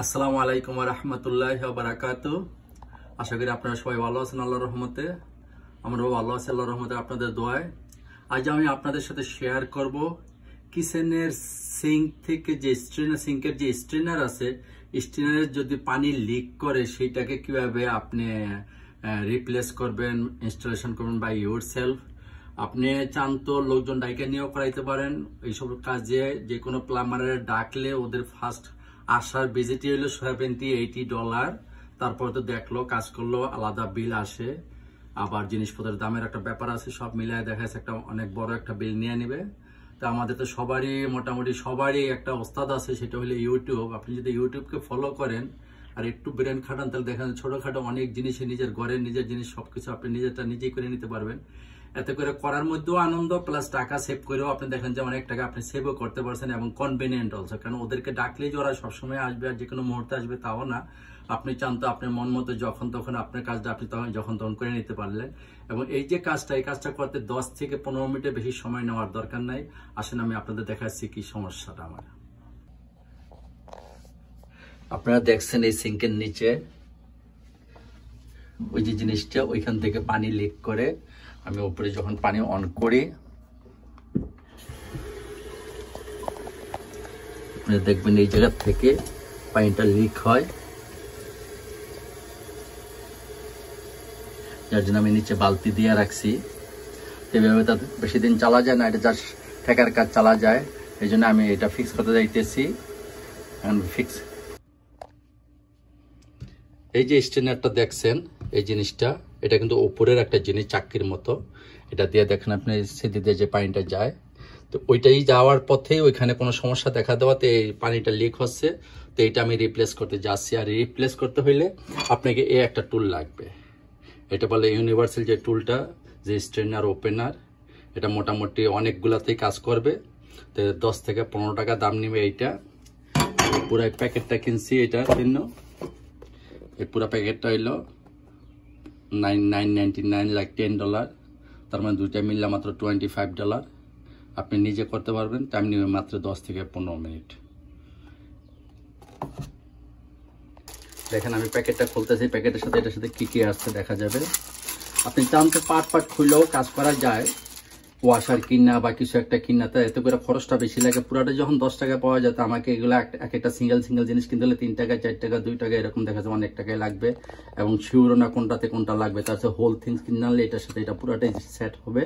আসসালামু আলাইকুম রহমতুল্লাহ বারাকাত আশা করি আপনারা সবাই ভালো আছেন আল্লাহ রহমতে আমরা ভালো আছি আল্লাহ রহমতে আপনাদের দোয়ায় আজ আমি আপনাদের সাথে শেয়ার করব কিচেনের সিঙ্ক থেকে যে স্ট্রেনার সিঙ্কের যে স্ট্রেনার আছে স্ট্রেনারের যদি পানি লিক করে সেইটাকে কিভাবে আপনি রিপ্লেস করবেন ইনস্টলেশন করবেন বাই ইউর সেলফ আপনি চান তো লোকজন ডাইকে নিয়েও করাইতে পারেন এইসব কাজে যে কোনো প্লামারের ডাকলে ওদের ফার্স্ট আসার বেজেটি হইলো সেভেন্টি এইটি ডলার তারপর তো দেখলো কাজ করলো আলাদা বিল আসে আবার জিনিসপত্রের দামের একটা ব্যাপার আছে সব মিলায় দেখা যাচ্ছে একটা অনেক বড় একটা বিল নিয়ে নেবে তা আমাদের তো সবারই মোটামুটি সবারই একটা ওস্তাদ আছে সেটা হলো ইউটিউব আপনি যদি ইউটিউবকে ফলো করেন আর একটু ব্রেন খাটান তাহলে দেখেন ছোটোখাটো অনেক জিনিসে নিজের ঘরের নিজের জিনিস সব কিছু আপনি নিজেরটা নিজেই করে নিতে পারবেন এতে করে করার মধ্যেও আনন্দ প্লাস টাকা সেভ করেও আপনি দেখেন যে অনেক টাকা আপনি সেভও করতে পারছেন এবং কনভিনিয়েন্ট অলসো কারণ ওদেরকে ডাকলেই যে ওরা সবসময় আসবে আর যে কোনো মুহূর্তে আসবে তাও না আপনি চান তো আপনার মন মতো যখন তখন আপনার কাজটা আপনি তখন যখন তখন করে নিতে পারলেন এবং এই যে কাজটা এই কাজটা করতে দশ থেকে পনেরো মিনিটের বেশি সময় নেওয়ার দরকার নাই আসলে আমি আপনাদের দেখাচ্ছি কি সমস্যাটা আমার আপনারা দেখছেন এই সিঙ্কের নিচে ওই যে জিনিসটা ওইখান থেকে পানি লিক করে আমি ওপরে যখন পানি অন করি দেখবেন এই জায়গার থেকে পানিটা লিক হয় যার জন্য আমি নিচে বালতি দিয়ে রাখছি এভাবে তার বেশি দিন চালা যায় না এটা যা ঠেকার কাজ চালা যায় এই জন্য আমি এটা ফিক্স করতে যাইতেছি ফিক্স এই যে স্টেনারটা দেখছেন এই জিনিসটা এটা কিন্তু ওপরের একটা জিনিস চাকরির মতো এটা দিয়ে দেখেন আপনি সিঁধি দিয়ে যে পানিটা যায় তো ওইটাই যাওয়ার পথে ওইখানে কোনো সমস্যা দেখা দেওয়াতে এই পানিটা লিক হচ্ছে তো এটা আমি রিপ্লেস করতে যাচ্ছি আর রিপ্লেস করতে হইলে আপনাকে এ একটা টুল লাগবে এটা বলে ইউনিভার্সাল যে টুলটা যে স্ট্রেনার ওপেনার এটা মোটামুটি অনেকগুলাতেই কাজ করবে তো দশ থেকে পনেরো টাকা দাম নেবে এইটা পুরো প্যাকেটটা কিনছি এটার জন্য এই পুরো প্যাকেটটা হইলো nine nine ninety nine like ten dollar তার মানে দুইটা মিললে মাত্র টোয়েন্টি ফাইভ ডলার আপনি নিজে করতে পারবেন টাইম মাত্র দশ থেকে পনেরো মিনিট দেখেন আমি প্যাকেটটা খুলতেছি প্যাকেটের সাথে এটার সাথে কী কী আসছে দেখা যাবে আপনি চান তো পাট পাট খুলেও কাজ করা যায় ওয়াশার কিনা বা কিছু একটা কিনা তা এতে করে খরচটা বেশি লাগে পুরাটা যখন দশ টাকা পাওয়া যেত আমাকে এগুলো এক একটা সিঙ্গেল সিঙ্গেল জিনিস কিনতে হলে তিন টাকা চার টাকা দুই টাকা এরকম দেখা যায় অনেক টাকায় লাগবে এবং শিউরো না কোনটাতে কোনটা লাগবে তার হোল থিংস কিনে আনলে এটার সাথে এটা পুরাটাই সেট হবে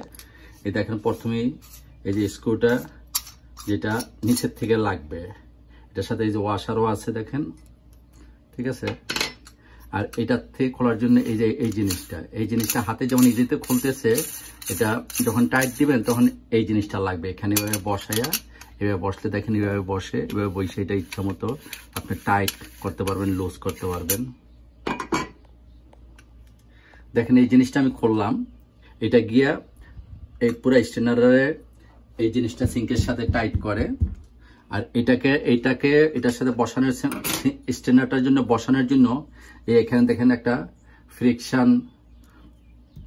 এই দেখেন প্রথমেই এই যে স্ক্রুটা যেটা নিচের থেকে লাগবে এটার সাথে এই যে ওয়াশারও আছে দেখেন ঠিক আছে আর এটা থেকে খোলার জন্য এই যে এই জিনিসটা এই জিনিসটা হাতে যেমন ইজিতে খুলতেছে এটা যখন টাইট দিবেন তখন এই জিনিসটা লাগবে এখানে এভাবে বসাইয়া এভাবে বসলে দেখেন এভাবে বসে এভাবে বসে এটা ইচ্ছা মতো আপনি টাইট করতে পারবেন লুজ করতে পারবেন দেখেন এই জিনিসটা আমি খুললাম এটা গিয়া এই পুরো স্টেনারে এই জিনিসটা সিঙ্কের সাথে টাইট করে আর এটাকে এইটাকে এটার সাথে বসানোর স্ট্যান্ডারটার জন্য বসানোর জন্য এখানে দেখেন একটা ফ্রিকশান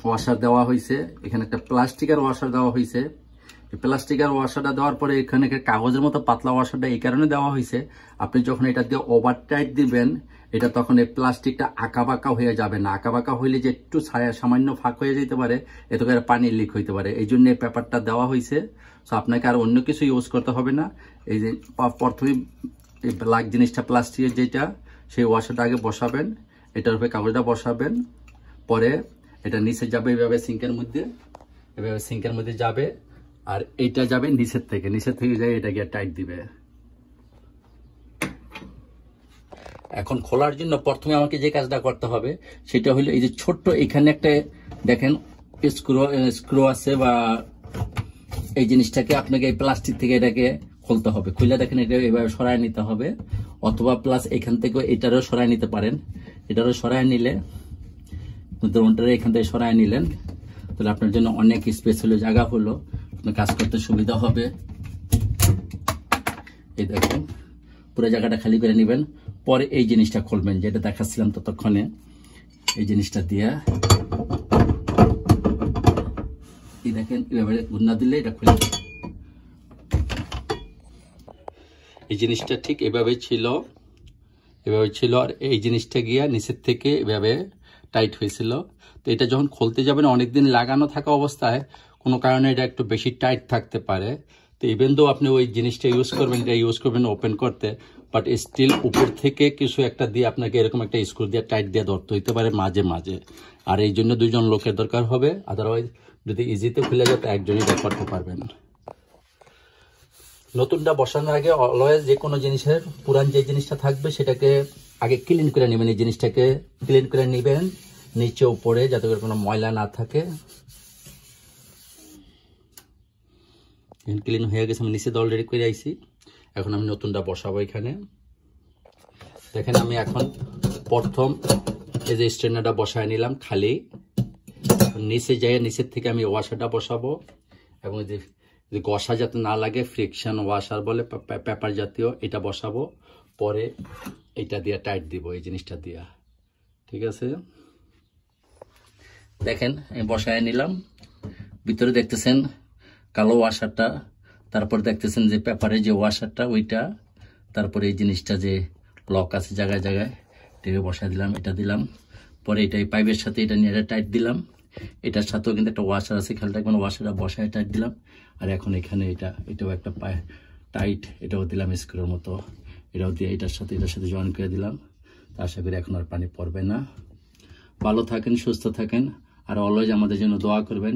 ওয়াশার দেওয়া হয়েছে এখানে একটা প্লাস্টিকের ওয়াশার দেওয়া হয়েছে প্লাস্টিকের ওয়াশারটা দেওয়ার পরে এখানে কাগজের মতো পাতলা ওয়াশারটা এই কারণে দেওয়া হয়েছে আপনি যখন এটা দিয়ে ওভার টাইট দিবেন এটা তখন এই প্লাস্টিকটা আঁকাবাঁকা হয়ে যাবে না আঁকাবাঁকা হইলে যে একটু ছায়া সামান্য ফাঁক হয়ে যেতে পারে এতে করে পানির লিক হইতে পারে এই জন্য এই পেপারটা দেওয়া হয়েছে সো আপনাকে আর অন্য কিছু ইউজ করতে হবে না এই যে প্রথমে এই ব্ল্যাক জিনিসটা প্লাস্টিকের যেটা সেই ওয়াশারটা আগে বসাবেন এটার উপরে কাগজটা বসাবেন পরে এটা নিচে যাবে এভাবে সিঙ্কের মধ্যে এভাবে সিঙ্কের মধ্যে যাবে আর এটা যাবে নিচের থেকে নিচের থেকে যায় এটা গিয়ে টাইট দিবে এখন খোলার জন্য প্রথমে আমাকে যে কাজটা করতে হবে সেটা হলো এই যে ছোট্ট এখানে একটা দেখেন স্ক্রু স্ক্রু আছে বা এই জিনিসটাকে আপনাকে এই প্লাস্টিক থেকে এটাকে খুলতে হবে খুলে দেখেন এটা এভাবে সরায় নিতে হবে অথবা প্লাস এখান থেকে এটারও সরায় নিতে পারেন এটারও সরায় নিলে ড্রোনটারে এখান থেকে সরায় নিলেন তাহলে আপনার জন্য অনেক স্পেস হলো জায়গা হলো আপনার কাজ করতে সুবিধা হবে এই দেখেন পুরো জায়গাটা খালি করে নেবেন পরে এই জিনিসটা খুলবেন যেটা দেখাচ্ছিলাম ততক্ষণে এই জিনিসটা দিয়ে এই দেখেন এভাবে গুন্না দিলে এটা খুলে এই জিনিসটা ঠিক এভাবে ছিল এভাবে ছিল আর এই জিনিসটা গিয়া নিচের থেকে এভাবে টাইট হয়েছিল তো এটা যখন খুলতে যাবেন অনেকদিন লাগানো থাকা অবস্থায় কোনো কারণে এটা একটু বেশি টাইট থাকতে পারে তো ইভেন দো আপনি ওই জিনিসটা ইউজ করবেন এটা ইউজ করবেন ওপেন করতে বাট স্টিল উপর থেকে কিছু একটা দিয়ে আপনাকে এরকম একটা স্ক্রু দিয়ে টাইট দিয়ে ধরতে হইতে পারে মাঝে মাঝে আর এই জন্য দুজন লোকের দরকার হবে আদারওয়াইজ যদি ইজিতে খুলে যায় তো একজনই এটা করতে পারবেন নতুনটা বসানোর আগে অলওয়েজ যে কোনো জিনিসের পুরান যে জিনিসটা থাকবে সেটাকে আগে ক্লিন করে নেবেন এই জিনিসটাকে ক্লিন করে নেবেন নিচে উপরে যাতে করে কোনো ময়লা না থাকে ক্লিন হয়ে গেছে আমি নিচে অলরেডি করে আইছি এখন আমি নতুনটা বসাবো এখানে দেখেন আমি এখন প্রথম এই যে স্ট্রেনারটা বসায় নিলাম খালি নিচে যাই নিচের থেকে আমি ওয়াশারটা বসাবো এবং যে ঘষা যাতে না লাগে ফ্রিকশন ওয়াশার বলে পেপার জাতীয় এটা বসাবো পরে এটা দিয়ে টাইট দিব এই জিনিসটা দিয়া ঠিক আছে দেখেন আমি বসায় নিলাম ভিতরে দেখতেছেন কালো ওয়াশারটা তারপর দেখতেছেন যে পেপারে যে ওয়াশারটা ওইটা তারপরে এই জিনিসটা যে লক আছে জায়গায় জায়গায় টেপে বসা দিলাম এটা দিলাম পরে এটা এই পাইপের সাথে এটা নিয়ে টাইট দিলাম এটার সাথেও কিন্তু একটা ওয়াশার আছে খেয়াল রাখবেন ওয়াশারটা বসায় টাইট দিলাম আর এখন এখানে এটা এটাও একটা পায়ে টাইট এটাও দিলাম স্ক্রুর মতো এটাও দিয়ে এটার সাথে এটার সাথে জয়েন করে দিলাম তা আশা করি এখন আর পানি পড়বে না ভালো থাকেন সুস্থ থাকেন আর অলওয়েজ আমাদের জন্য দোয়া করবেন